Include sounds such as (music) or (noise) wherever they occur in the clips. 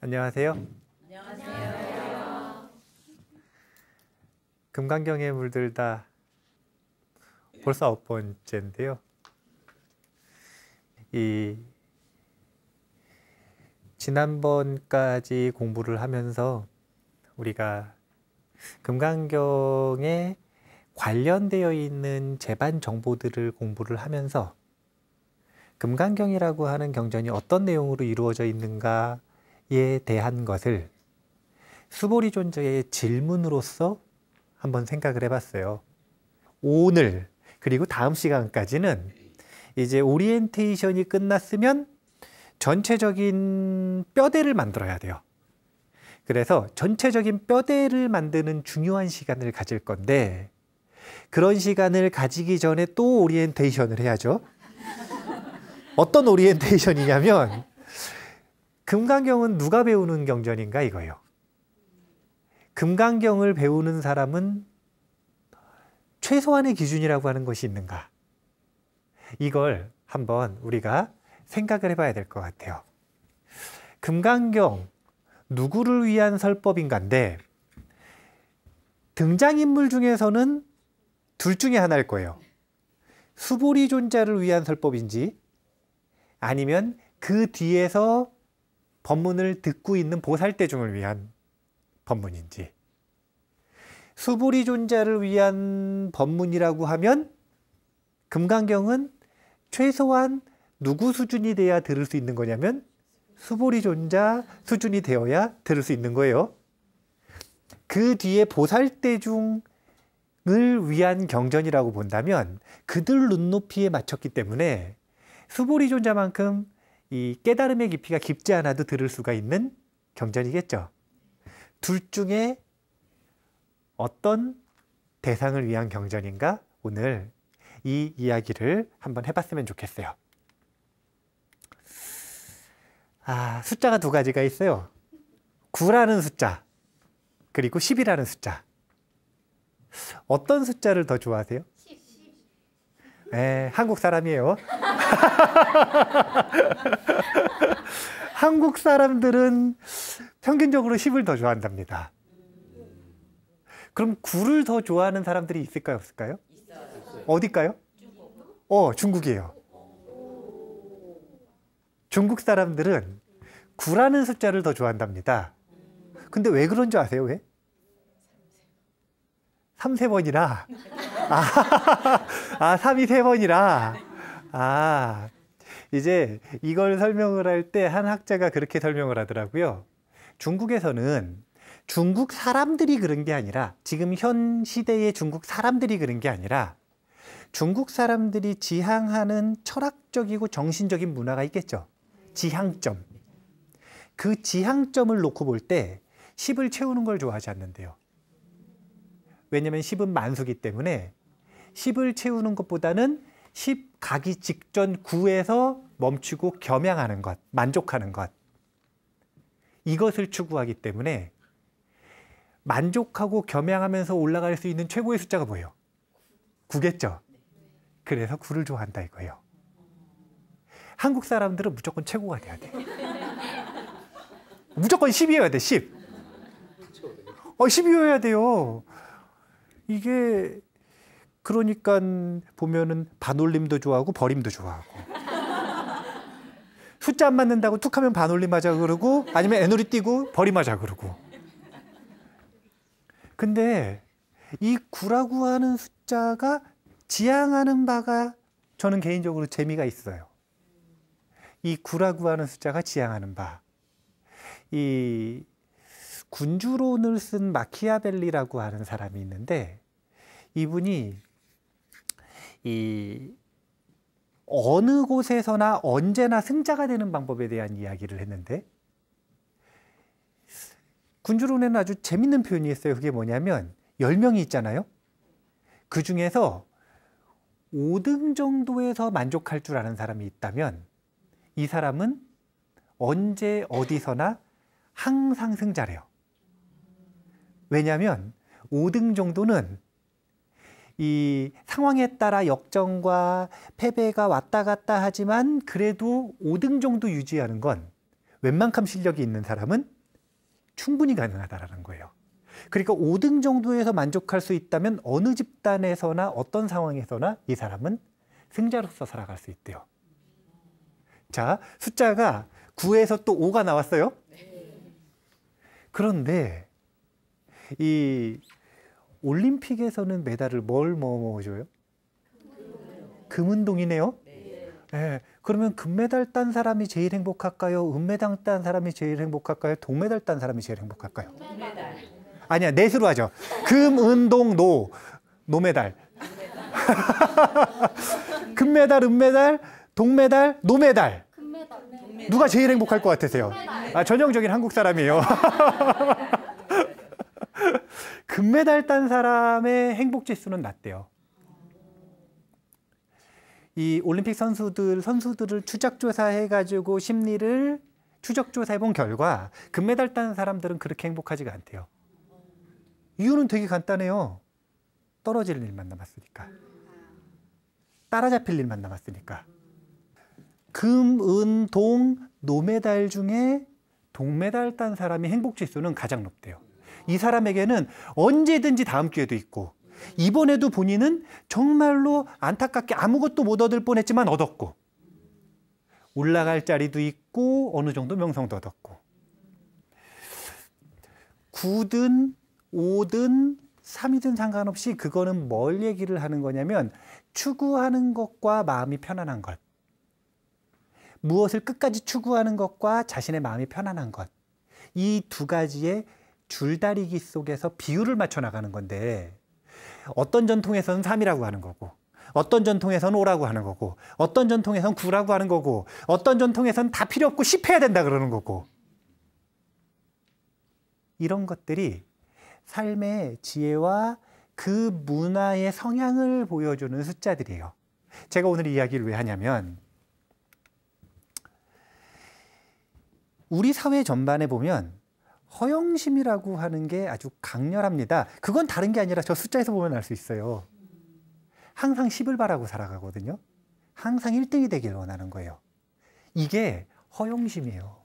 안녕하세요. 안녕하세요. 금강경에 물들다 벌써 아홉 번째인데요. 이 지난번까지 공부를 하면서 우리가 금강경에 관련되어 있는 재반 정보들을 공부를 하면서 금강경이라고 하는 경전이 어떤 내용으로 이루어져 있는가 에 대한 것을 수보리 존재의 질문으로서 한번 생각을 해봤어요. 오늘 그리고 다음 시간까지는 이제 오리엔테이션이 끝났으면 전체적인 뼈대를 만들어야 돼요. 그래서 전체적인 뼈대를 만드는 중요한 시간을 가질 건데 그런 시간을 가지기 전에 또 오리엔테이션을 해야죠. 어떤 오리엔테이션이냐면 금강경은 누가 배우는 경전인가 이거요. 예 금강경을 배우는 사람은 최소한의 기준이라고 하는 것이 있는가? 이걸 한번 우리가 생각을 해봐야 될 것 같아요. 금강경, 누구를 위한 설법인가인데, 등장인물 중에서는 둘 중에 하나일 거예요. 수보리 존자를 위한 설법인지, 아니면 그 뒤에서 법문을 듣고 있는 보살대중을 위한 법문인지 수불리 존자를 위한 법문이라고 하면 금강경은 최소한 누구 수준이 돼야 들을 수 있는 거냐면 수보리 존자 수준이 되어야 들을 수 있는 거예요. 그 뒤에 보살대중을 위한 경전이라고 본다면 그들 눈높이에 맞췄기 때문에 수보리 존자만큼 이 깨달음의 깊이가 깊지 않아도 들을 수가 있는 경전이겠죠. 둘 중에 어떤 대상을 위한 경전인가 오늘 이 이야기를 한번 해봤으면 좋겠어요. 아, 숫자가 두 가지가 있어요. 9라는 숫자, 그리고 10이라는 숫자. 어떤 숫자를 더 좋아하세요? 에, 예, 한국 사람이에요. (laughs) 한국 사람들은 평균적으로 10을 더 좋아한답니다. 그럼 9를 더 좋아하는 사람들이 있을까요? 없을까요? 어요어까요 어, 중국이에요. 중국 사람들은 9라는 숫자를 더 좋아한답니다. 근데 왜 그런 줄 아세요? 왜? 3세 번이나 아, (laughs) 아 3이 3번이라. 아, 이제 이걸 설명을 할 때 한 학자가 그렇게 설명을 하더라고요. 중국에서는 중국 사람들이 그런 게 아니라 지금 현 시대의 중국 사람들이 그런 게 아니라 중국 사람들이 지향하는 철학적이고 정신적인 문화가 있겠죠. 지향점. 그 지향점을 놓고 볼 때 10을 채우는 걸 좋아하지 않는데요. 왜냐하면 10은 만수기 때문에 10을 채우는 것보다는 10 가기 직전 9에서 멈추고 겸양하는 것, 만족하는 것. 이것을 추구하기 때문에 만족하고 겸양하면서 올라갈 수 있는 최고의 숫자가 뭐예요? 9겠죠. 그래서 9를 좋아한다 이거예요. 한국 사람들은 무조건 최고가 돼야 돼. 무조건 10이어야 돼, 10. 어, 10이어야 돼요. 이게 그러니까 보면은 반올림도 좋아하고 버림도 좋아하고. (laughs) 숫자 안 맞는다고 툭 하면 반올림 하자 그러고 아니면 애놀이 뛰고 버림하자 그러고. 근데 이 구라고 하는 숫자가 지향하는 바가 저는 개인적으로 재미가 있어요. 이 구라고 하는 숫자가 지향하는 바. 이 군주론을 쓴 마키아벨리라고 하는 사람이 있는데 이분이 이 어느 곳에서나 언제나 승자가 되는 방법에 대한 이야기를 했는데 군주론에는 아주 재밌는 표현이 있어요. 그게 뭐냐면 10명이 있잖아요. 그 중에서 5등 정도에서 만족할 줄 아는 사람이 있다면 이 사람은 언제 어디서나 항상 승자래요. 왜냐하면 5등 정도는 이 상황에 따라 역전과 패배가 왔다 갔다 하지만 그래도 5등 정도 유지하는 건 웬만큼 실력이 있는 사람은 충분히 가능하다라는 거예요. 그러니까 5등 정도에서 만족할 수 있다면 어느 집단에서나 어떤 상황에서나 이 사람은 승자로서 살아갈 수 있대요. 자, 숫자가 9에서 또 5가 나왔어요. 네. 그런데 이 올림픽에서는 메달을 뭘먹어 뭐, 뭐 줘요? 금운동이네요. 네. 네. 그러면 금메달 딴 사람이 제일 행복할까요? 은메달 딴 사람이 제일 행복할까요? 동메달 딴 사람이 제일 행복할까요? 금메달. 아니야, 넷으로 하죠. 금, 은, 동, 노. 노메달. (laughs) 금메달, 은메달, 동메달, 노메달. 금메달. 누가 제일 행복할 것 같으세요? 아, 전형적인 한국 사람이에요. (laughs) (laughs) 금메달 딴 사람의 행복 지수는 낮대요. 이 올림픽 선수들 선수들을 추적 조사해 가지고 심리를 추적 조사해 본 결과 금메달 딴 사람들은 그렇게 행복하지가 않대요. 이유는 되게 간단해요. 떨어질 일만 남았으니까. 따라잡힐 일만 남았으니까. 금, 은, 동, 노메달 중에 동메달 딴 사람이 행복 지수는 가장 높대요. 이 사람에게는 언제든지 다음 기회도 있고 이번에도 본인은 정말로 안타깝게 아무것도 못 얻을 뻔했지만 얻었고 올라갈 자리도 있고 어느 정도 명성도 얻었고 구든오든삼이든 상관없이 그거는 뭘 얘기를 하는 거냐면 추구하는 것과 마음이 편안한 것 무엇을 끝까지 추구하는 것과 자신의 마음이 편안한 것 이 두 가지의 줄다리기 속에서 비율을 맞춰 나가는 건데 어떤 전통에서는 3이라고 하는 거고 어떤 전통에서는 5라고 하는 거고 어떤 전통에서는 9라고 하는 거고 어떤 전통에서는 다 필요 없고 10 해야 된다 그러는 거고 이런 것들이 삶의 지혜와 그 문화의 성향을 보여주는 숫자들이에요. 제가 오늘 이야기를 왜 하냐면 우리 사회 전반에 보면 허영심이라고 하는 게 아주 강렬합니다. 그건 다른 게 아니라 저 숫자에서 보면 알 수 있어요. 항상 10을 바라고 살아가거든요. 항상 1등이 되길 원하는 거예요. 이게 허영심이에요.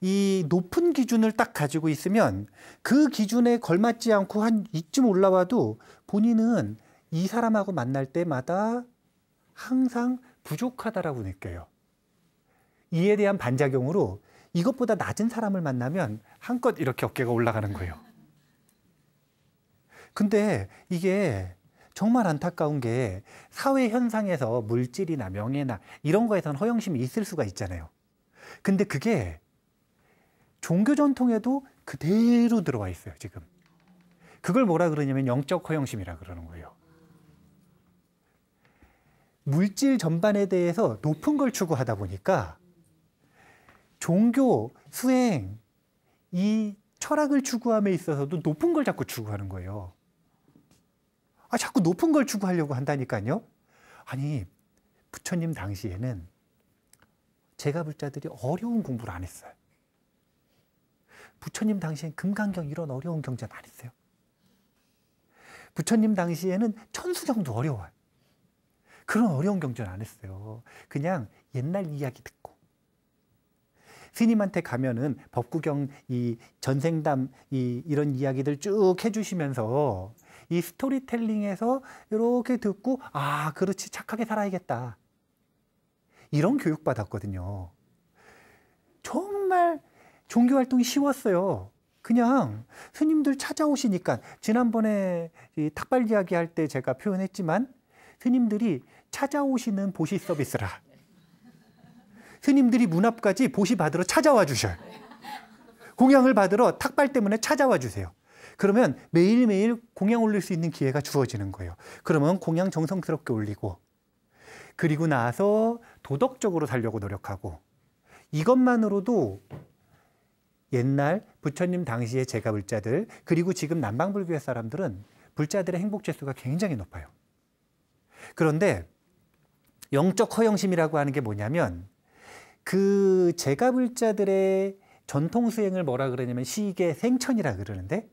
이 높은 기준을 딱 가지고 있으면 그 기준에 걸맞지 않고 한 이쯤 올라와도 본인은 이 사람하고 만날 때마다 항상 부족하다라고 느껴요. 이에 대한 반작용으로 이것보다 낮은 사람을 만나면 한껏 이렇게 어깨가 올라가는 거예요. 근데 이게 정말 안타까운 게 사회 현상에서 물질이나 명예나 이런 거에선 허영심이 있을 수가 있잖아요. 근데 그게 종교 전통에도 그대로 들어와 있어요, 지금. 그걸 뭐라 그러냐면 영적 허영심이라 그러는 거예요. 물질 전반에 대해서 높은 걸 추구하다 보니까 종교, 수행, 이 철학을 추구함에 있어서도 높은 걸 자꾸 추구하는 거예요. 아, 자꾸 높은 걸 추구하려고 한다니까요. 아니, 부처님 당시에는 제가 불자들이 어려운 공부를 안 했어요. 부처님 당시엔 금강경 이런 어려운 경전 안 했어요. 부처님 당시에는 천수경도 어려워요. 그런 어려운 경전 안 했어요. 그냥 옛날 이야기 듣고 스님한테 가면은 법구경 이 전생담 이 이런 이야기들 쭉 해주시면서 이 스토리텔링에서 이렇게 듣고 아 그렇지 착하게 살아야겠다 이런 교육 받았거든요. 정말 종교 활동이 쉬웠어요. 그냥 스님들 찾아오시니까 지난번에 이 탁발 이야기 할때 제가 표현했지만 스님들이 찾아오시는 보시 서비스라 스님들이 문 앞까지 보시 받으러 찾아와 주셔요. 공양을 받으러 탁발 때문에 찾아와 주세요. 그러면 매일매일 공양 올릴 수 있는 기회가 주어지는 거예요. 그러면 공양 정성스럽게 올리고 그리고 나서 도덕적으로 살려고 노력하고 이것만으로도 옛날 부처님 당시에 제가 불자들 그리고 지금 남방불교의 사람들은 불자들의 행복 지수가 굉장히 높아요. 그런데 영적 허영심이라고 하는 게 뭐냐면 그 제가불자들의 전통 수행을 뭐라 그러냐면 시계 생천이라 그러는데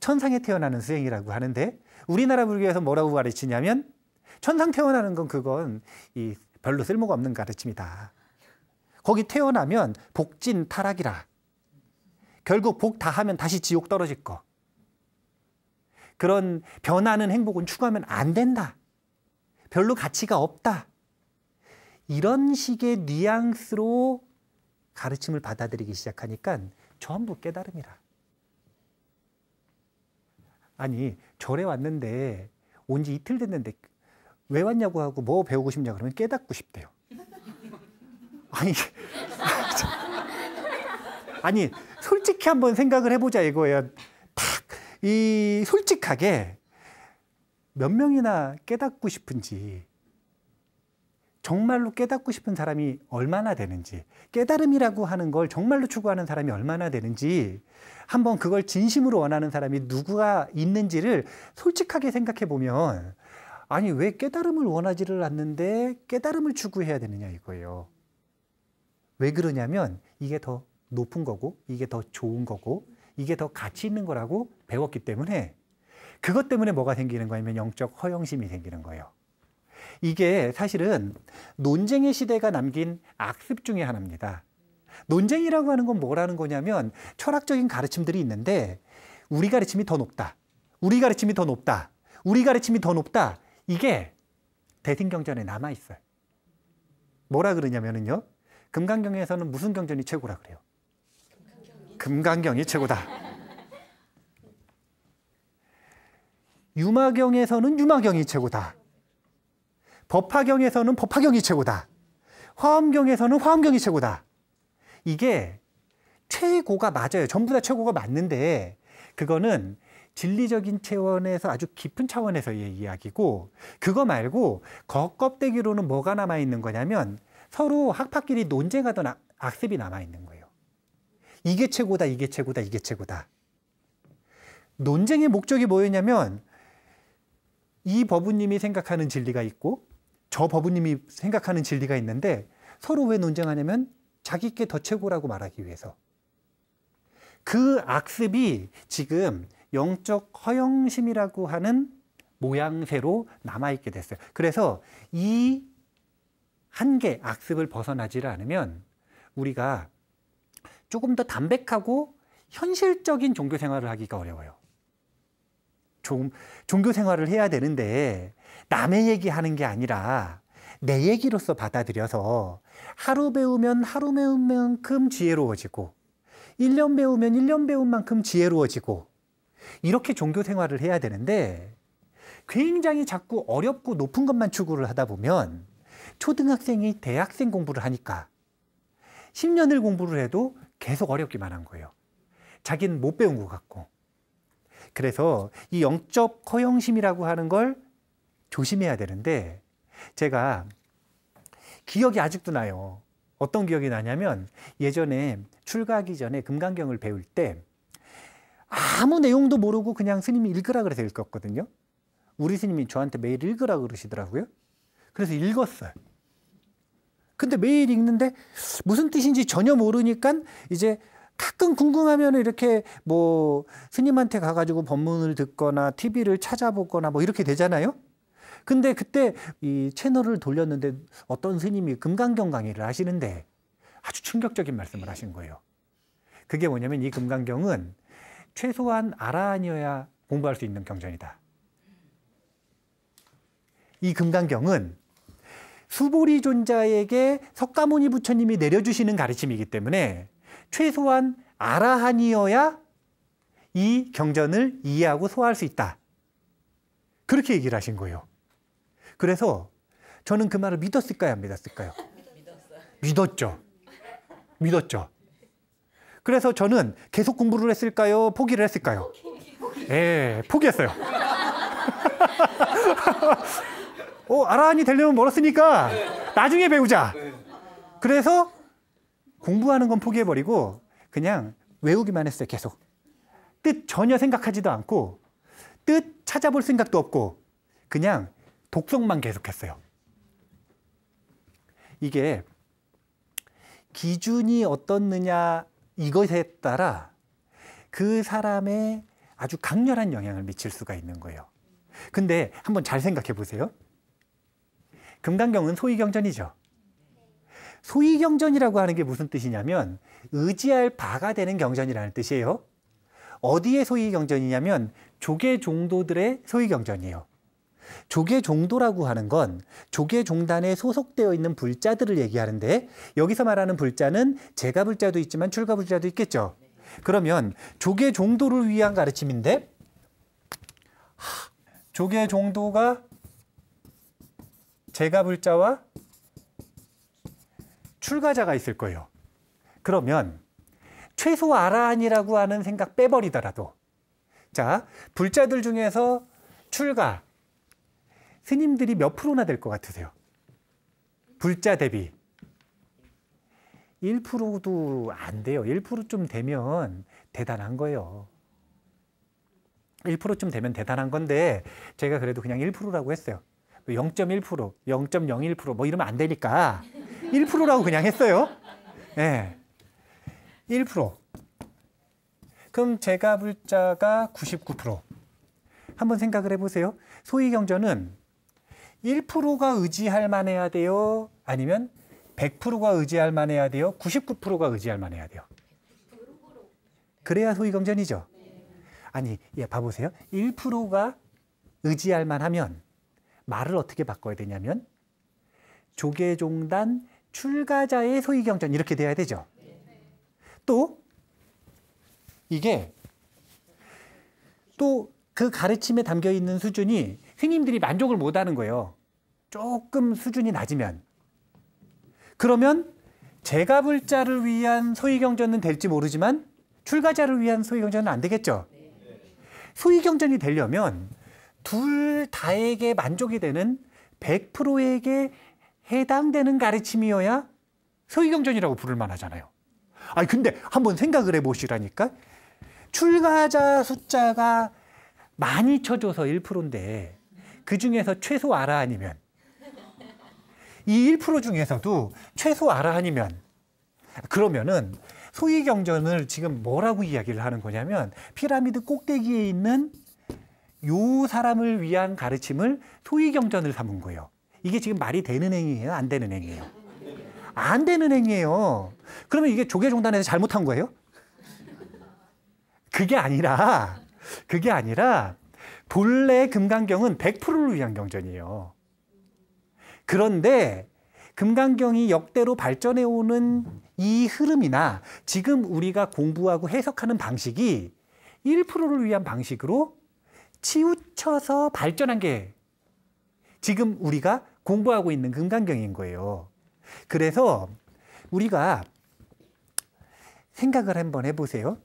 천상에 태어나는 수행이라고 하는데 우리나라 불교에서 뭐라고 가르치냐면 천상 태어나는 건 그건 이 별로 쓸모가 없는 가르침이다. 거기 태어나면 복진 타락이라. 결국 복 다 하면 다시 지옥 떨어질 거. 그런 변하는 행복은 추구하면 안 된다. 별로 가치가 없다. 이런 식의 뉘앙스로 가르침을 받아들이기 시작하니까 전부 깨달음이라. 아니, 절에 왔는데 온 지 이틀 됐는데 왜 왔냐고 하고 뭐 배우고 싶냐 그러면 깨닫고 싶대요. (laughs) 아니, (laughs) 아니, 솔직히 한번 생각을 해보자 이거예요. 딱, 이 솔직하게 몇 명이나 깨닫고 싶은지 정말로 깨닫고 싶은 사람이 얼마나 되는지, 깨달음이라고 하는 걸 정말로 추구하는 사람이 얼마나 되는지, 한번 그걸 진심으로 원하는 사람이 누구가 있는지를 솔직하게 생각해 보면, 아니, 왜 깨달음을 원하지를 않는데 깨달음을 추구해야 되느냐 이거예요. 왜 그러냐면 이게 더 높은 거고, 이게 더 좋은 거고, 이게 더 가치 있는 거라고 배웠기 때문에, 그것 때문에 뭐가 생기는 거냐면 영적 허영심이 생기는 거예요. 이게 사실은 논쟁의 시대가 남긴 악습 중의 하나입니다. 논쟁이라고 하는 건 뭐라는 거냐면 철학적인 가르침들이 있는데 우리 가르침이 더 높다. 우리 가르침이 더 높다. 우리 가르침이 더 높다. 이게 대승경전에 남아 있어요. 뭐라 그러냐면은요. 금강경에서는 무슨 경전이 최고라 그래요? 금강경이, 금강경이 최고다. (laughs) 유마경에서는 유마경이 최고다. 법화경에서는 법화경이 최고다. 화엄경에서는 화엄경이 최고다. 이게 최고가 맞아요. 전부 다 최고가 맞는데 그거는 진리적인 차원에서 아주 깊은 차원에서의 이야기고 그거 말고 겉껍데기로는 뭐가 남아 있는 거냐면 서로 학파끼리 논쟁하던 아, 악습이 남아 있는 거예요. 이게 최고다, 이게 최고다, 이게 최고다. 논쟁의 목적이 뭐였냐면 이 법우님이 생각하는 진리가 있고 저 법우님이 생각하는 진리가 있는데 서로 왜 논쟁하냐면 자기께 더 최고라고 말하기 위해서. 그 악습이 지금 영적 허영심이라고 하는 모양새로 남아있게 됐어요. 그래서 이 한계, 악습을 벗어나지 않으면 우리가 조금 더 담백하고 현실적인 종교 생활을 하기가 어려워요. 좀 종교 생활을 해야 되는데 남의 얘기하는 게 아니라 내 얘기로서 받아들여서 하루 배우면 하루 배운 만큼 지혜로워지고 1년 배우면 1년 배운 만큼 지혜로워지고 이렇게 종교 생활을 해야 되는데 굉장히 자꾸 어렵고 높은 것만 추구를 하다 보면 초등학생이 대학생 공부를 하니까 10년을 공부를 해도 계속 어렵기만 한 거예요. 자기는 못 배운 것 같고 그래서 이 영적 허영심이라고 하는 걸 조심해야 되는데 제가 기억이 아직도 나요. 어떤 기억이 나냐면 예전에 출가하기 전에 금강경을 배울 때 아무 내용도 모르고 그냥 스님이 읽으라 그래서 읽었거든요. 우리 스님이 저한테 매일 읽으라 그러시더라고요. 그래서 읽었어요. 근데 매일 읽는데 무슨 뜻인지 전혀 모르니까 이제 가끔 궁금하면 이렇게 뭐 스님한테 가가지고 법문을 듣거나 TV를 찾아보거나 뭐 이렇게 되잖아요. 근데 그때 이 채널을 돌렸는데 어떤 스님이 금강경 강의를 하시는데 아주 충격적인 말씀을 예. 하신 거예요. 그게 뭐냐면 이 금강경은 최소한 알아아니어야 공부할 수 있는 경전이다. 이 금강경은 수보리 존자에게 석가모니 부처님이 내려주시는 가르침이기 때문에 최소한 아라한이어야 이 경전을 이해하고 소화할 수 있다. 그렇게 얘기를 하신 거예요. 그래서 저는 그 말을 믿었을까요? 안 믿었을까요? 믿었죠. 믿었죠. 그래서 저는 계속 공부를 했을까요? 포기를 했을까요? 예, 포기했어요. (laughs) 어, 아라한이 되려면 멀었으니까 나중에 배우자. 그래서 공부하는 건 포기해버리고 그냥 외우기만 했어요, 계속. 뜻 전혀 생각하지도 않고 뜻 찾아볼 생각도 없고 그냥 독성만 계속했어요. 이게 기준이 어떻느냐 이것에 따라 그 사람의 아주 강렬한 영향을 미칠 수가 있는 거예요. 근데 한번 잘 생각해 보세요. 금강경은 소위경전이죠. 소위 경전이라고 하는 게 무슨 뜻이냐면 의지할 바가 되는 경전이라는 뜻이에요. 어디에 소위 경전이냐면 조계 종도들의 소위 경전이에요. 조계 종도라고 하는 건 조계 종단에 소속되어 있는 불자들을 얘기하는데 여기서 말하는 불자는 제가 불자도 있지만 출가 불자도 있겠죠. 그러면 조계 종도를 위한 가르침인데 조계 종도가 제가 불자와 출가자가 있을 거예요. 그러면 최소 아라한이라고 하는 생각 빼버리더라도 자 불자들 중에서 출가 스님들이 몇 프로나 될 것 같으세요? 불자 대비 1%도 안 돼요. 1쯤 되면 대단한 거예요. 1%쯤 되면 대단한 건데 제가 그래도 그냥 1%라고 했어요. 0.1%, 0.01%뭐 이러면 안 되니까 1%라고 그냥 했어요. 예. 네. 1%. 그럼 제가 불자가 99%. 한번 생각을 해보세요. 소위 경전은 1%가 의지할 만해야 돼요? 아니면 100%가 의지할 만해야 돼요? 99%가 의지할 만해야 돼요? 그래야 소위 경전이죠. 아니, 예, 봐보세요. 1%가 의지할 만하면 말을 어떻게 바꿔야 되냐면 조계종단 출가자의 소위 경전 이렇게 돼야 되죠. 또 이게 또 그 가르침에 담겨 있는 수준이 스님들이 만족을 못 하는 거예요. 조금 수준이 낮으면 그러면 제가 불자를 위한 소위 경전은 될지 모르지만 출가자를 위한 소위 경전은 안 되겠죠. 소위 경전이 되려면 둘 다에게 만족이 되는 100%에게 해당되는 가르침이어야 소위경전이라고 부를 만하잖아요. 아니 근데 한번 생각을 해보시라니까 출가자 숫자가 많이 쳐줘서 1%인데 그 중에서 최소 알아 아니면 이 1% 중에서도 최소 알아 아니면 그러면은 소위 경전을 지금 뭐라고 이야기를 하는 거냐면 피라미드 꼭대기에 있는 요 사람을 위한 가르침을 소위 경전을 삼은 거예요. 이게 지금 말이 되는 행위예요? 안 되는 행위예요? 안 되는 행위예요. 그러면 이게 조계종단에서 잘못한 거예요? 그게 아니라, 그게 아니라, 본래 금강경은 100%를 위한 경전이에요. 그런데 금강경이 역대로 발전해오는 이 흐름이나 지금 우리가 공부하고 해석하는 방식이 1%를 위한 방식으로 치우쳐서 발전한 게 지금 우리가 공부하고 있는 금강경인 거예요. 그래서 우리가 생각을 한번 해보세요.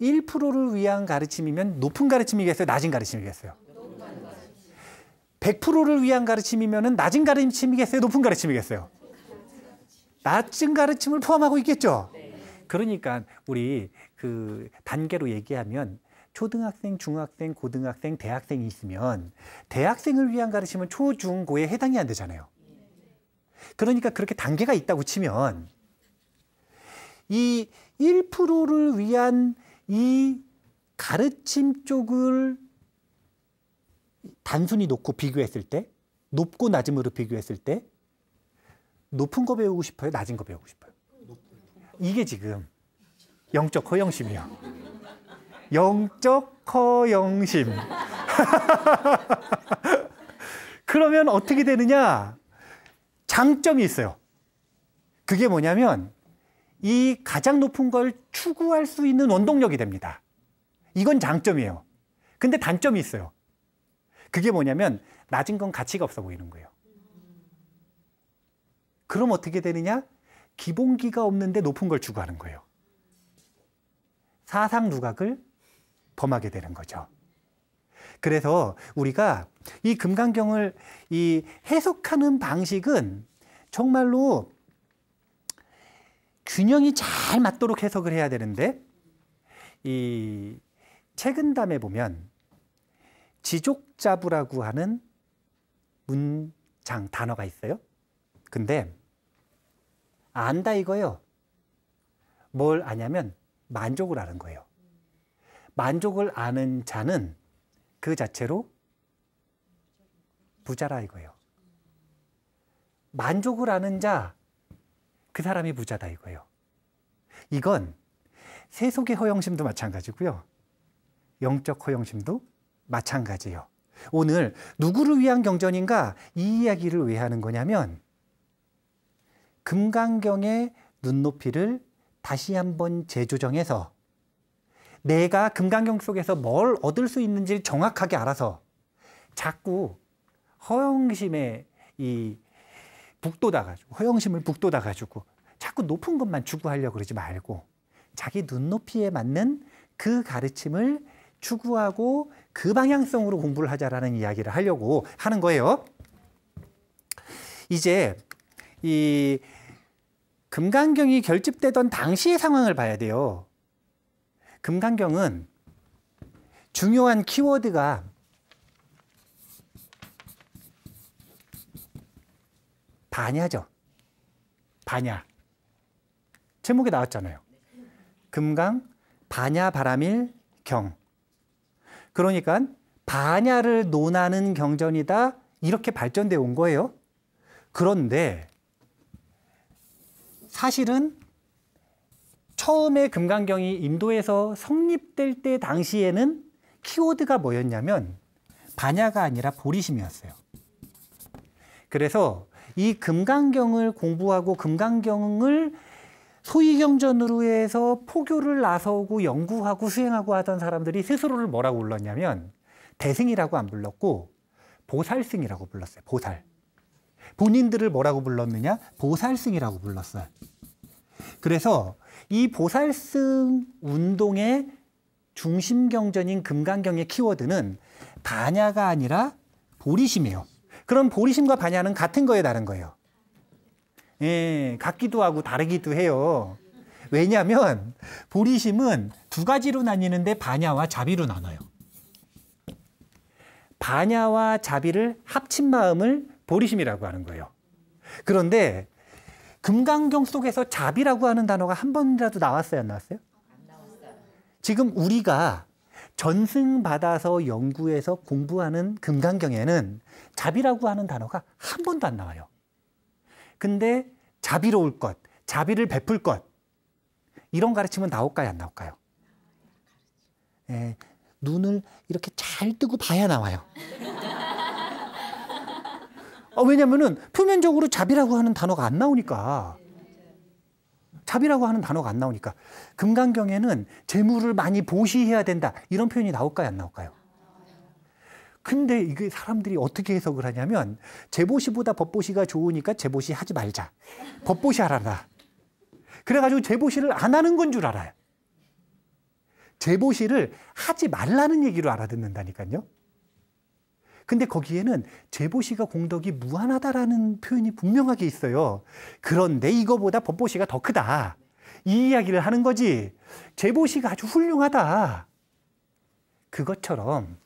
1%를 위한 가르침이면 높은 가르침이겠어요? 낮은 가르침이겠어요? 100%를 위한 가르침이면 낮은 가르침이겠어요? 높은 가르침이겠어요? 낮은 가르침을 포함하고 있겠죠? 그러니까 우리 그 단계로 얘기하면 초등학생, 중학생, 고등학생, 대학생이 있으면 대학생을 위한 가르침은 초, 중, 고에 해당이 안 되잖아요. 그러니까 그렇게 단계가 있다고 치면 이 1%를 위한 이 가르침 쪽을 단순히 놓고 비교했을 때 높고 낮음으로 비교했을 때 높은 거 배우고 싶어요? 낮은 거 배우고 싶어요? 이게 지금 영적 허영심이요. 영적 허영심. (laughs) 그러면 어떻게 되느냐? 장점이 있어요. 그게 뭐냐면 이 가장 높은 걸 추구할 수 있는 원동력이 됩니다. 이건 장점이에요. 근데 단점이 있어요. 그게 뭐냐면 낮은 건 가치가 없어 보이는 거예요. 그럼 어떻게 되느냐? 기본기가 없는데 높은 걸 추구하는 거예요. 사상 누각을 범하게 되는 거죠. 그래서 우리가 이 금강경을 이 해석하는 방식은 정말로 균형이 잘 맞도록 해석을 해야 되는데 이 최근담에 보면 지족자부라고 하는 문장 단어가 있어요. 근데 안다 이거요. 뭘 아냐면 만족을 하는 거예요. 만족을 아는 자는 그 자체로 부자라 이거예요. 만족을 아는 자, 그 사람이 부자다 이거예요. 이건 세속의 허영심도 마찬가지고요. 영적 허영심도 마찬가지예요. 오늘 누구를 위한 경전인가 이 이야기를 왜 하는 거냐면 금강경의 눈높이를 다시 한번 재조정해서 내가 금강경 속에서 뭘 얻을 수 있는지를 정확하게 알아서 자꾸 허영심에 이 북돋아가지고 허영심을 북돋아가지고 자꾸 높은 것만 추구하려고 그러지 말고 자기 눈높이에 맞는 그 가르침을 추구하고 그 방향성으로 공부를 하자라는 이야기를 하려고 하는 거예요. 이제 이 금강경이 결집되던 당시의 상황을 봐야 돼요. 금강경은 중요한 키워드가 반야죠. 반야. 제목에 나왔잖아요. 금강 반야 바람일 경. 그러니까 반야를 논하는 경전이다 이렇게 발전돼 온 거예요. 그런데 사실은 처음에 금강경이 인도에서 성립될 때 당시에는 키워드가 뭐였냐면 반야가 아니라 보리심이었어요. 그래서 이 금강경을 공부하고 금강경을 소위경전으로 해서 포교를 나서고 연구하고 수행하고 하던 사람들이 스스로를 뭐라고 불렀냐면 대승이라고 안 불렀고 보살승이라고 불렀어요. 보살. 본인들을 뭐라고 불렀느냐? 보살승이라고 불렀어요. 그래서 이 보살승 운동의 중심 경전인 금강경의 키워드는 반야가 아니라 보리심이에요. 그럼 보리심과 반야는 같은 거예요, 다른 거예요? 예, 같기도 하고 다르기도 해요. 왜냐하면 보리심은 두 가지로 나뉘는데 반야와 자비로 나눠요. 반야와 자비를 합친 마음을 보리심이라고 하는 거예요. 그런데 금강경 속에서 자비라고 하는 단어가 한 번이라도 나왔어요, 안 나왔어요? 지금 우리가 전승받아서 연구해서 공부하는 금강경에는 자비라고 하는 단어가 한 번도 안 나와요. 근데 자비로울 것, 자비를 베풀 것, 이런 가르침은 나올까요, 안 나올까요? 예, 눈을 이렇게 잘 뜨고 봐야 나와요. 어, 왜냐면은 표면적으로 잡이라고 하는 단어가 안 나오니까. 잡이라고 하는 단어가 안 나오니까. 금강경에는 재물을 많이 보시해야 된다. 이런 표현이 나올까요? 안 나올까요? 근데 이게 사람들이 어떻게 해석을 하냐면 재보시보다 법보시가 좋으니까 재보시 하지 말자. 법보시 하라라. 그래가지고 재보시를 안 하는 건 줄 알아요. 재보시를 하지 말라는 얘기로 알아듣는다니까요. 근데 거기에는 제보시가 공덕이 무한하다라는 표현이 분명하게 있어요. 그런데 이거보다 법보시가 더 크다. 이 이야기를 하는 거지. 제보시가 아주 훌륭하다. 그것처럼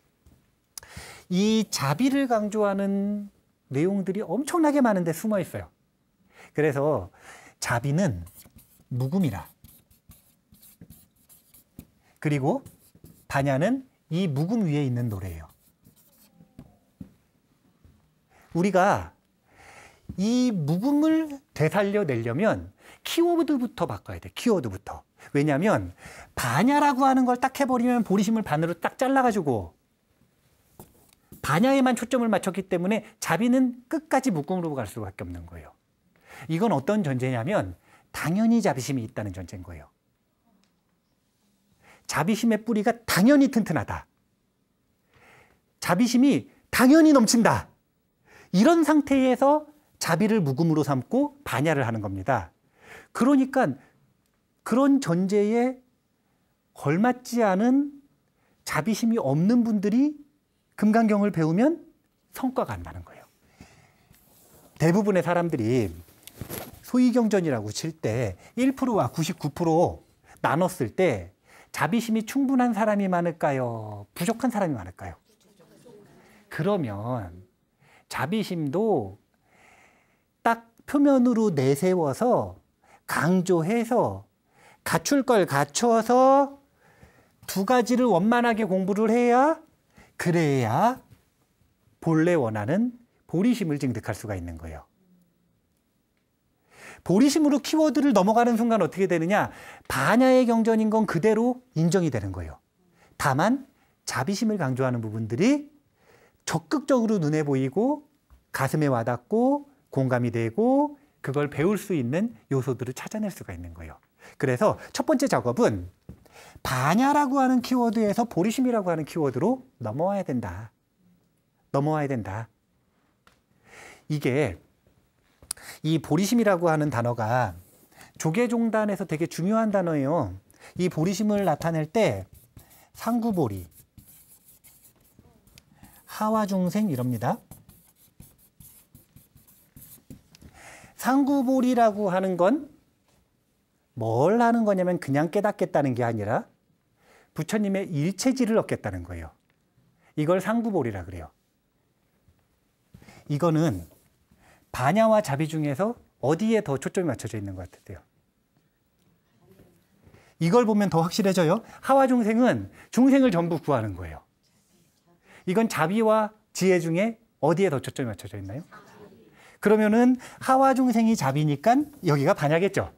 이 자비를 강조하는 내용들이 엄청나게 많은데 숨어 있어요. 그래서 자비는 묵음이라. 그리고 반야는 이 묵음 위에 있는 노래예요. 우리가 이묵음을 되살려내려면 키워드부터 바꿔야 돼. 키워드부터. 왜냐하면 반야라고 하는 걸 딱 해버리면 보리심을 반으로 딱 잘라가지고 반야에만 초점을 맞췄기 때문에 자비는 끝까지 묶음으로 갈 수밖에 없는 거예요. 이건 어떤 전제냐면 당연히 자비심이 있다는 전제인 거예요. 자비심의 뿌리가 당연히 튼튼하다. 자비심이 당연히 넘친다. 이런 상태에서 자비를 묵음으로 삼고 반야를 하는 겁니다. 그러니까 그런 전제에 걸맞지 않은 자비심이 없는 분들이 금강경을 배우면 성과가 안 나는 거예요. 대부분의 사람들이 소위경전이라고 칠 때 1%와 99% 나눴을 때 자비심이 충분한 사람이 많을까요? 부족한 사람이 많을까요? 그러면 자비심도 딱 표면으로 내세워서 강조해서 갖출 걸 갖춰서 두 가지를 원만하게 공부를 해야 그래야 본래 원하는 보리심을 증득할 수가 있는 거예요. 보리심으로 키워드를 넘어가는 순간 어떻게 되느냐? 반야의 경전인 건 그대로 인정이 되는 거예요. 다만 자비심을 강조하는 부분들이 적극적으로 눈에 보이고 가슴에 와닿고 공감이 되고 그걸 배울 수 있는 요소들을 찾아낼 수가 있는 거예요. 그래서 첫 번째 작업은 반야라고 하는 키워드에서 보리심이라고 하는 키워드로 넘어와야 된다. 넘어와야 된다. 이게 이 보리심이라고 하는 단어가 조계종단에서 되게 중요한 단어예요. 이 보리심을 나타낼 때 상구보리, 하와중생 이럽니다. 상구볼이라고 하는 건 뭘 하는 거냐면 그냥 깨닫겠다는 게 아니라 부처님의 일체질을 얻겠다는 거예요. 이걸 상구볼이라 그래요. 이거는 반야와 자비 중에서 어디에 더 초점이 맞춰져 있는 것 같아요? 이걸 보면 더 확실해져요. 하와 중생은 중생을 전부 구하는 거예요. 이건 자비와 지혜 중에 어디에 더 초점이 맞춰져 있나요? 그러면은 하와 중생이 자비니까 여기가 반야겠죠.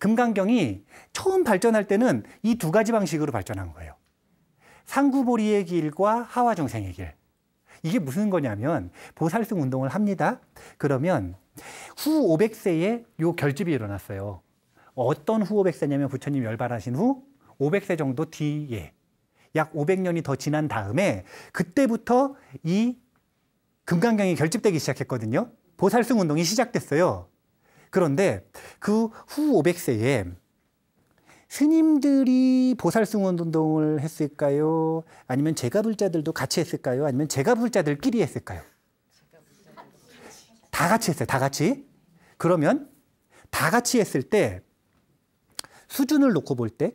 금강경이 처음 발전할 때는 이 두 가지 방식으로 발전한 거예요. 상구보리의 길과 하와 중생의 길. 이게 무슨 거냐면 보살승 운동을 합니다. 그러면 후 500세에 요 결집이 일어났어요. 어떤 후 500세냐면 부처님 열발하신 후 500세 정도 뒤에 약 500년이 더 지난 다음에 그때부터 이 금강경이 결집되기 시작했거든요. 보살승 운동이 시작됐어요. 그런데 그 후 500세에 스님들이 보살승 운동을 했을까요? 아니면 제가불자들도 같이 했을까요? 아니면 제가불자들끼리 했을까요? 다 같이 했어요. 다 같이. 그러면 다 같이 했을 때 수준을 놓고 볼때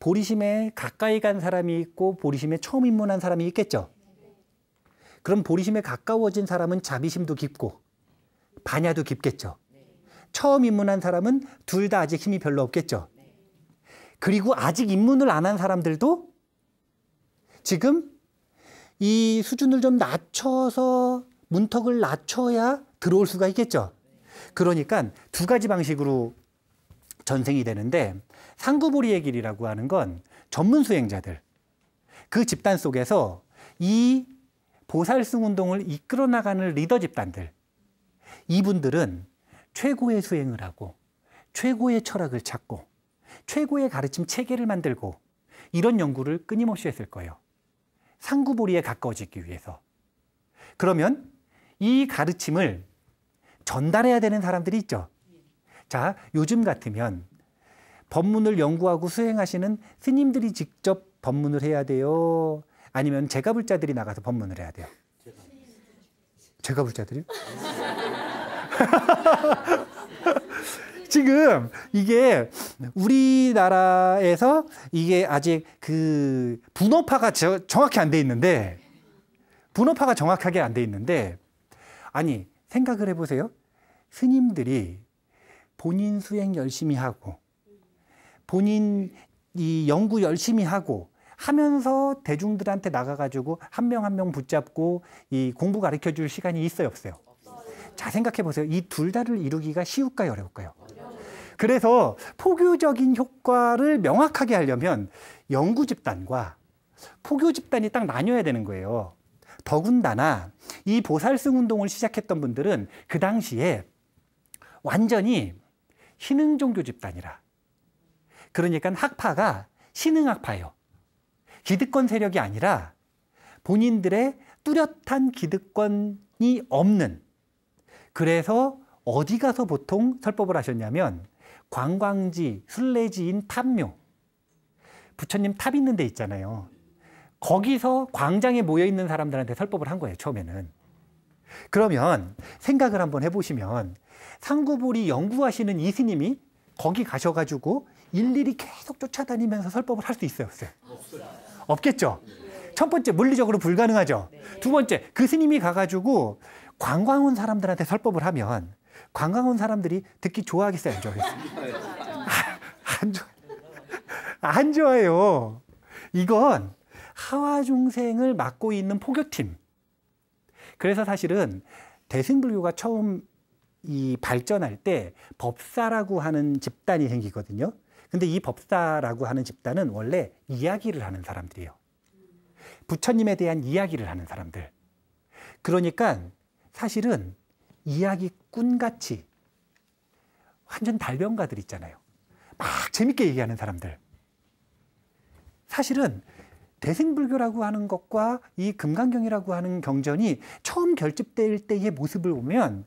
보리심에 가까이 간 사람이 있고 보리심에 처음 입문한 사람이 있겠죠. 그럼 보리심에 가까워진 사람은 자비심도 깊고 반야도 깊겠죠. 처음 입문한 사람은 둘 다 아직 힘이 별로 없겠죠. 그리고 아직 입문을 안 한 사람들도 지금 이 수준을 좀 낮춰서 문턱을 낮춰야 들어올 수가 있겠죠. 그러니까 두 가지 방식으로 전생이 되는데 상구보리의 길이라고 하는 건 전문 수행자들 그 집단 속에서 이 보살승 운동을 이끌어 나가는 리더 집단들 이분들은 최고의 수행을 하고 최고의 철학을 찾고 최고의 가르침 체계를 만들고 이런 연구를 끊임없이 했을 거예요. 상구보리에 가까워지기 위해서. 그러면 이 가르침을 전달해야 되는 사람들이 있죠. 자, 요즘 같으면 법문을 연구하고 수행하시는 스님들이 직접 법문을 해야 돼요? 아니면 제가 불자들이 나가서 법문을 해야 돼요? 제가 불자들이요? (laughs) 지금 이게 우리나라에서 이게 아직 그 분업화가 저, 정확히 안 돼 있는데 분업화가 정확하게 안 돼 있는데 아니 생각을 해보세요. 스님들이 본인 수행 열심히 하고 본인 이 연구 열심히 하고 하면서 대중들한테 나가가지고 한 명 한명 한 명 붙잡고 이 공부 가르쳐 줄 시간이 있어요, 없어요? 자, 생각해 보세요. 이 둘 다를 이루기가 쉬울까요, 어려울까요? 그래서 포교적인 효과를 명확하게 하려면 연구 집단과 포교 집단이 딱 나뉘어야 되는 거예요. 더군다나 이 보살승 운동을 시작했던 분들은 그 당시에 완전히 신흥 종교 집단이라 그러니까 학파가 신흥학파예요. 기득권 세력이 아니라 본인들의 뚜렷한 기득권이 없는 그래서 어디 가서 보통 설법을 하셨냐면 관광지, 순례지인 탑묘 부처님 탑 있는 데 있잖아요. 거기서 광장에 모여 있는 사람들한테 설법을 한 거예요, 처음에는. 그러면 생각을 한번 해보시면 상구불이 연구하시는 이스님이 거기 가셔가지고 일일이 계속 쫓아다니면서 설법을 할 수 있어요? 없어요? 없겠죠. 첫 번째 물리적으로 불가능하죠. 두 번째 그 스님이 가가지고 관광 온 사람들한테 설법을 하면 관광 온 사람들이 듣기 좋아하겠어요, 안 좋아하겠어요? 아, 안 좋아, 안 좋아요. 이건 하와 중생을 맡고 있는 포교팀. 그래서 사실은 대승불교가 처음 이 발전할 때 법사라고 하는 집단이 생기거든요. 근데 이 법사라고 하는 집단은 원래 이야기를 하는 사람들이에요. 부처님에 대한 이야기를 하는 사람들. 그러니까 사실은 이야기꾼 같이 완전 달변가들 있잖아요. 막 재밌게 얘기하는 사람들. 사실은 대승불교라고 하는 것과 이 금강경이라고 하는 경전이 처음 결집될 때의 모습을 보면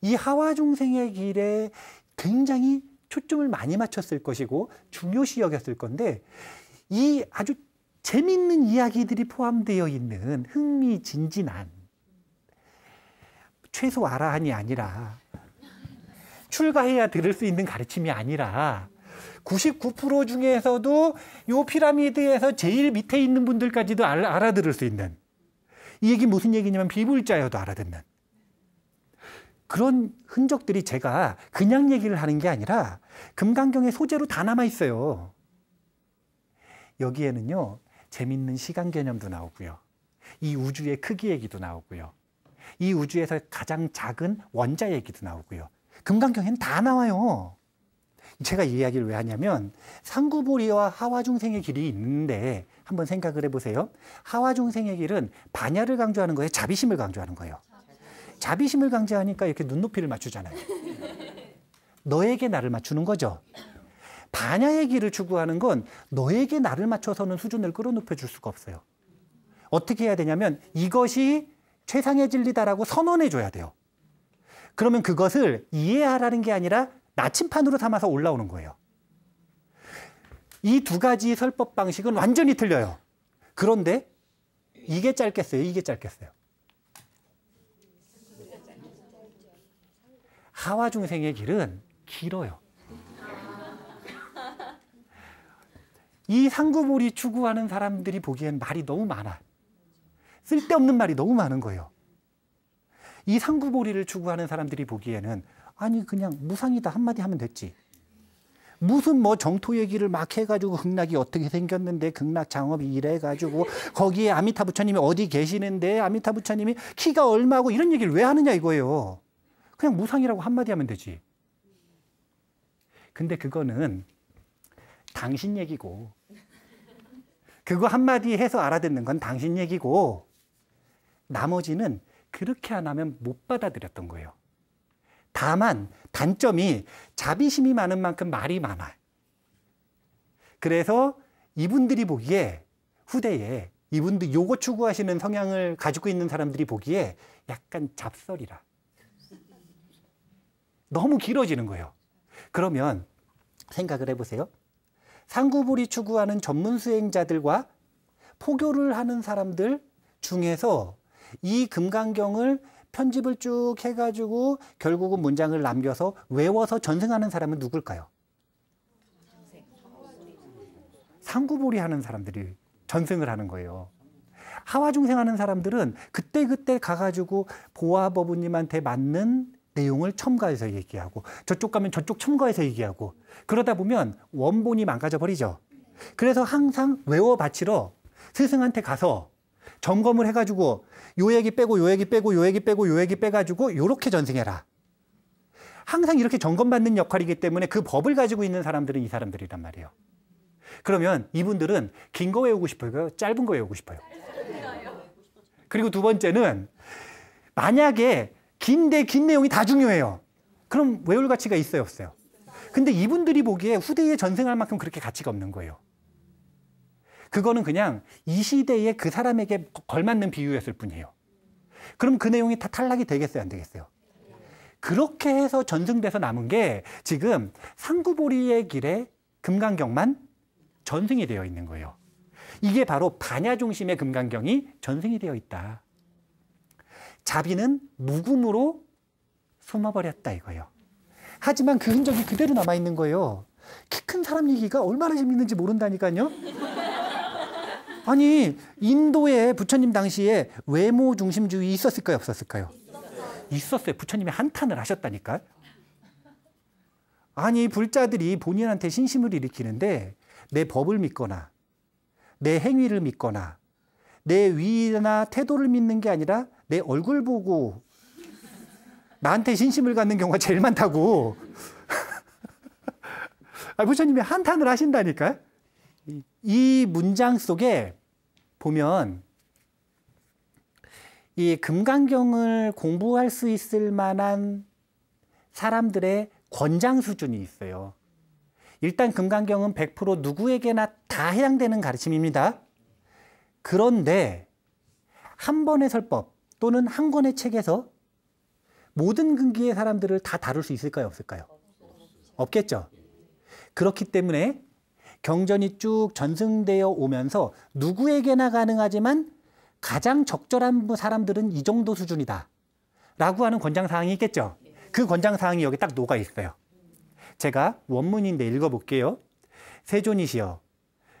이 하와 중생의 길에 굉장히 초점을 많이 맞췄을 것이고 중요시 여겼을 건데 이 아주 재미있는 이야기들이 포함되어 있는 흥미진진한 최소 알아한이 아니라 출가해야 들을 수 있는 가르침이 아니라 99% 중에서도 요 피라미드에서 제일 밑에 있는 분들까지도 알아, 들을수 있는 이 얘기 무슨 얘기냐면 비불자여도 알아듣는 그런 흔적들이 제가 그냥 얘기를 하는 게 아니라 금강경의 소재로 다 남아 있어요. 여기에는요, 재밌는 시간 개념도 나오고요. 이 우주의 크기 얘기도 나오고요. 이 우주에서 가장 작은 원자 얘기도 나오고요. 금강경에는 다 나와요. 제가 이 이야기를 왜 하냐면 상구보리와 하와중생의 길이 있는데 한번 생각을 해보세요. 하와중생의 길은 반야를 강조하는 거예요? 자비심을 강조하는 거예요? 자비심을 강조하니까 이렇게 눈높이를 맞추잖아요. 너에게 나를 맞추는 거죠. 반야의 길을 추구하는 건 너에게 나를 맞춰서는 수준을 끌어높여 줄 수가 없어요. 어떻게 해야 되냐면 이것이 최상의 진리다라고 선언해 줘야 돼요. 그러면 그것을 이해하라는 게 아니라 나침판으로 삼아서 올라오는 거예요. 이 두 가지 설법 방식은 완전히 틀려요. 그런데 이게 짧겠어요? 이게 짧겠어요? 하와 중생의 길은 길어요. 이 상구볼이 추구하는 사람들이 보기엔 말이 너무 많아. 쓸데없는 말이 너무 많은 거예요. 이 상구보리를 추구하는 사람들이 보기에는 아니 그냥 무상이다 한마디 하면 됐지. 무슨 뭐 정토 얘기를 막 해가지고 극락이 어떻게 생겼는데 극락 장업이 이래가지고 거기에 아미타 부처님이 어디 계시는데 아미타 부처님이 키가 얼마고 이런 얘기를 왜 하느냐 이거예요. 그냥 무상이라고 한마디 하면 되지. 근데 그거는 당신 얘기고 그거 한마디 해서 알아듣는 건 당신 얘기고 나머지는 그렇게 안 하면 못 받아들였던 거예요. 다만 단점이 자비심이 많은 만큼 말이 많아요. 그래서 이분들이 보기에 후대에 이분들 요거 추구하시는 성향을 가지고 있는 사람들이 보기에 약간 잡설이라 너무 길어지는 거예요. 그러면 생각을 해보세요. 상구볼이 추구하는 전문 수행자들과 포교를 하는 사람들 중에서 이 금강경을 편집을 쭉 해가지고 결국은 문장을 남겨서 외워서 전승하는 사람은 누굴까요? 상구볼이 하는 사람들이 전승을 하는 거예요. 하와중생하는 사람들은 그때그때 그때 가가지고 보아버부님한테 맞는 내용을 첨가해서 얘기하고 저쪽 가면 저쪽 첨가해서 얘기하고 그러다 보면 원본이 망가져 버리죠. 그래서 항상 외워 바치러 스승한테 가서 점검을 해가지고 요 얘기 빼고 요 얘기 빼고 요 얘기 빼고 요 얘기 빼가지고 요렇게 전승해라. 항상 이렇게 점검받는 역할이기 때문에 그 법을 가지고 있는 사람들은 이 사람들이란 말이에요. 그러면 이분들은 긴 거 외우고 싶어요? 짧은 거 외우고 싶어요? 그리고 두 번째는 만약에 긴데 긴 내용이 다 중요해요. 그럼 외울 가치가 있어요, 없어요? 근데 이분들이 보기에 후대에 전생할 만큼 그렇게 가치가 없는 거예요. 그거는 그냥 이 시대에 그 사람에게 걸맞는 비유였을 뿐이에요. 그럼 그 내용이 다 탈락이 되겠어요, 안 되겠어요? 그렇게 해서 전승돼서 남은 게 지금 상구보리의 길에 금강경만 전승이 되어 있는 거예요. 이게 바로 반야 중심의 금강경이 전승이 되어 있다. 자비는 묵음으로 숨어버렸다 이거예요. 하지만 그 흔적이 그대로 남아있는 거예요. 키 큰 사람 얘기가 얼마나 재밌는지 모른다니까요. 아니 인도에 부처님 당시에 외모 중심주의 있었을까요 없었을까요? 있었어요. 부처님이 한탄을 하셨다니까 아니 불자들이 본인한테 신심을 일으키는데 내 법을 믿거나 내 행위를 믿거나 내 위나 태도를 믿는 게 아니라 내 얼굴 보고 나한테 신심을 갖는 경우가 제일 많다고. (laughs) 아, 부처님이 한탄을 하신다니까요. 이 문장 속에 보면 이 금강경을 공부할 수 있을 만한 사람들의 권장 수준이 있어요. 일단 금강경은 100% 누구에게나 다 해당되는 가르침입니다. 그런데 한 번의 설법, 또는 한 권의 책에서 모든 근기의 사람들을 다 다룰 수 있을까요? 없을까요? 없겠죠. 그렇기 때문에 경전이 쭉 전승되어 오면서 누구에게나 가능하지만 가장 적절한 사람들은 이 정도 수준이다. 라고 하는 권장사항이 있겠죠. 그 권장사항이 여기 딱 녹아 있어요. 제가 원문인데 읽어볼게요. 세존이시여,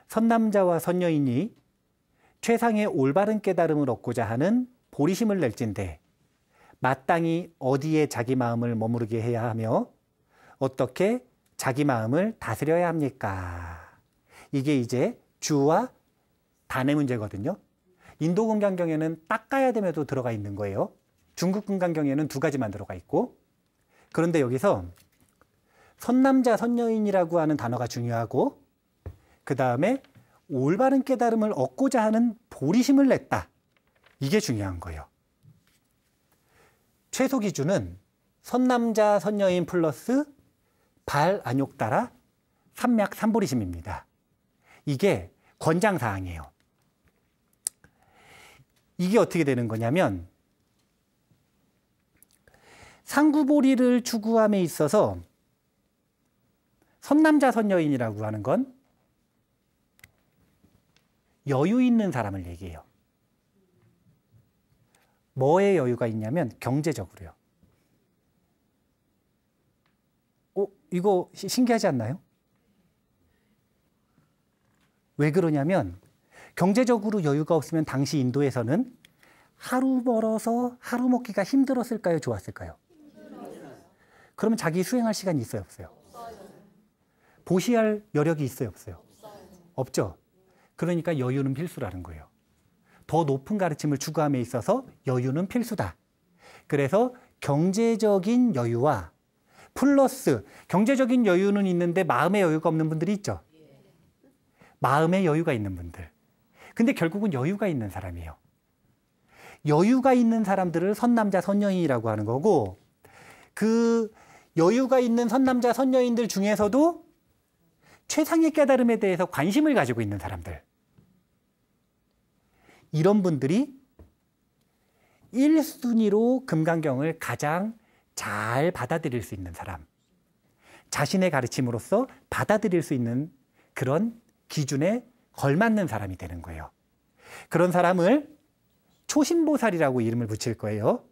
선남자와 선녀인이 최상의 올바른 깨달음을 얻고자 하는 보리심을 낼진데 마땅히 어디에 자기 마음을 머무르게 해야 하며 어떻게 자기 마음을 다스려야 합니까? 이게 이제 주와 단의 문제거든요. 인도 금강경에는 닦아야 됨에도 들어가 있는 거예요. 중국 금강경에는 두 가지만 들어가 있고 그런데 여기서 선남자 선녀인이라고 하는 단어가 중요하고 그 다음에 올바른 깨달음을 얻고자 하는 보리심을 냈다. 이게 중요한 거예요. 최소 기준은 선남자 선녀인 플러스 발 안욕 따라 삼약 삼보리심입니다. 이게 권장 사항이에요. 이게 어떻게 되는 거냐면 상구보리를 추구함에 있어서 선남자 선녀인이라고 하는 건 여유 있는 사람을 얘기해요. 뭐에 여유가 있냐면 경제적으로요. 어, 이거 신기하지 않나요? 왜 그러냐면 경제적으로 여유가 없으면 당시 인도에서는 하루 벌어서 하루 먹기가 힘들었을까요? 좋았을까요? 그러면 자기 수행할 시간이 있어요? 없어요? 보시할 여력이 있어요 없어요. 없죠. 그러니까 여유는 필수라는 거예요. 더 높은 가르침을 추구함에 있어서 여유는 필수다. 그래서 경제적인 여유와 플러스 경제적인 여유는 있는데 마음의 여유가 없는 분들이 있죠. 마음의 여유가 있는 분들. 근데 결국은 여유가 있는 사람이에요. 여유가 있는 사람들을 선남자 선녀인이라고 하는 거고 그 여유가 있는 선남자 선녀인들 중에서도 최상의 깨달음에 대해서 관심을 가지고 있는 사람들 이런 분들이 1순위로 금강경을 가장 잘 받아들일 수 있는 사람, 자신의 가르침으로서 받아들일 수 있는 그런 기준에 걸맞는 사람이 되는 거예요. 그런 사람을 초신보살이라고 이름을 붙일 거예요.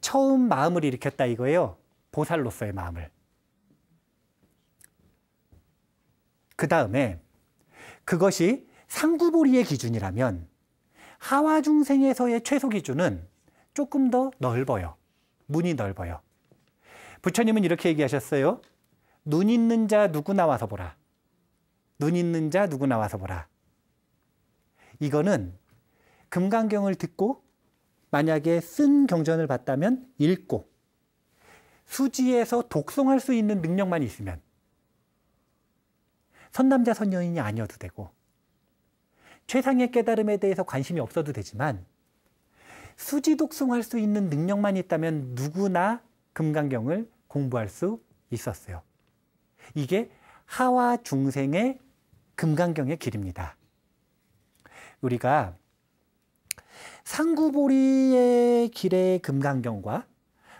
처음 마음을 일으켰다 이거예요. 보살로서의 마음을. 그 다음에 그것이 상구보리의 기준이라면 하와 중생에서의 최소 기준은 조금 더 넓어요. 문이 넓어요. 부처님은 이렇게 얘기하셨어요. 눈 있는 자 누구 나와서 보라. 눈 있는 자 누구 나와서 보라. 이거는 금강경을 듣고 만약에 쓴 경전을 봤다면 읽고 수지에서 독송할 수 있는 능력만 있으면 선남자 선녀인이 아니어도 되고 최상의 깨달음에 대해서 관심이 없어도 되지만 수지독성할수 있는 능력만 있다면 누구나 금강경을 공부할 수 있었어요. 이게 하와 중생의 금강경의 길입니다. 우리가 상구보리의 길의 금강경과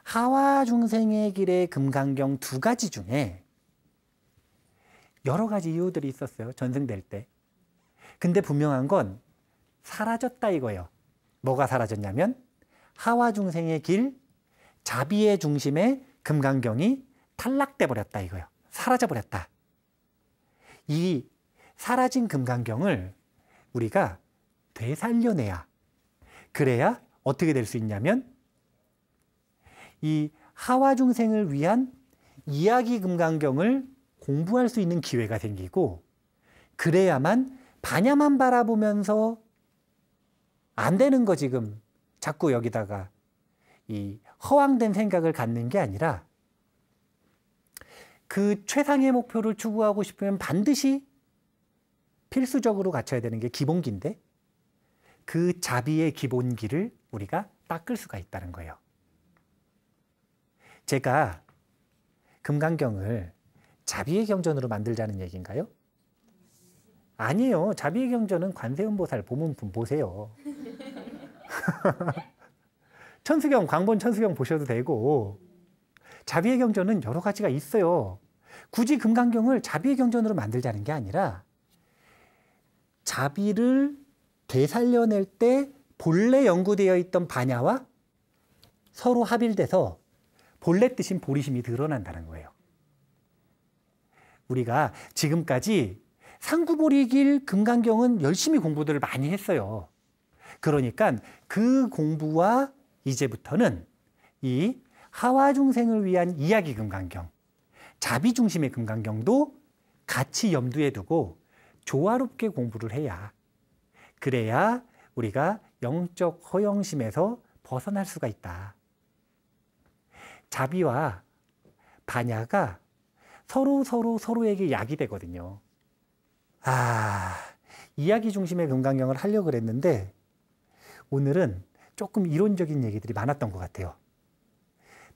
하와 중생의 길의 금강경 두 가지 중에 여러 가지 이유들이 있었어요. 전승될 때. 근데 분명한 건 사라졌다 이거예요. 뭐가 사라졌냐면 하와 중생의 길, 자비의 중심에 금강경이 탈락돼 버렸다 이거예요. 사라져 버렸다. 이 사라진 금강경을 우리가 되살려내야 그래야 어떻게 될 수 있냐면 이 하와 중생을 위한 이야기 금강경을 공부할 수 있는 기회가 생기고 그래야만 반야만 바라보면서 안 되는 거 지금 자꾸 여기다가 이 허황된 생각을 갖는 게 아니라 그 최상의 목표를 추구하고 싶으면 반드시 필수적으로 갖춰야 되는 게 기본기인데 그 자비의 기본기를 우리가 닦을 수가 있다는 거예요. 제가 금강경을 자비의 경전으로 만들자는 얘기인가요? 아니에요. 자비의 경전은 관세음보살 보문품 보세요. (laughs) 천수경, 광본 천수경 보셔도 되고 자비의 경전은 여러 가지가 있어요. 굳이 금강경을 자비의 경전으로 만들자는 게 아니라 자비를 되살려낼 때 본래 연구되어 있던 반야와 서로 합일돼서 본래 뜻인 보리심이 드러난다는 거예요. 우리가 지금까지 상구보리길 금강경은 열심히 공부들을 많이 했어요. 그러니까 그 공부와 이제부터는 이 하와 중생을 위한 이야기 금강경, 자비 중심의 금강경도 같이 염두에 두고 조화롭게 공부를 해야 그래야 우리가 영적 허영심에서 벗어날 수가 있다. 자비와 반야가 서로 서로 서로에게 약이 되거든요. 아, 이야기 중심의 금강경을 하려고 그랬는데 오늘은 조금 이론적인 얘기들이 많았던 것 같아요.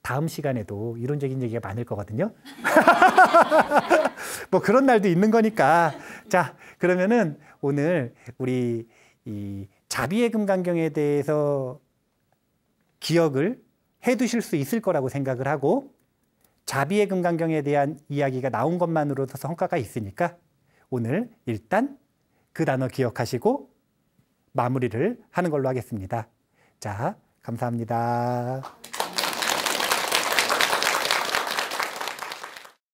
다음 시간에도 이론적인 얘기가 많을 거거든요. (laughs) 뭐 그런 날도 있는 거니까. 자, 그러면은 오늘 우리 이 자비의 금강경에 대해서 기억을 해 두실 수 있을 거라고 생각을 하고 자비의 금강경에 대한 이야기가 나온 것만으로도 성과가 있으니까 오늘 일단 그 단어 기억하시고 마무리를 하는 걸로 하겠습니다. 자, 감사합니다.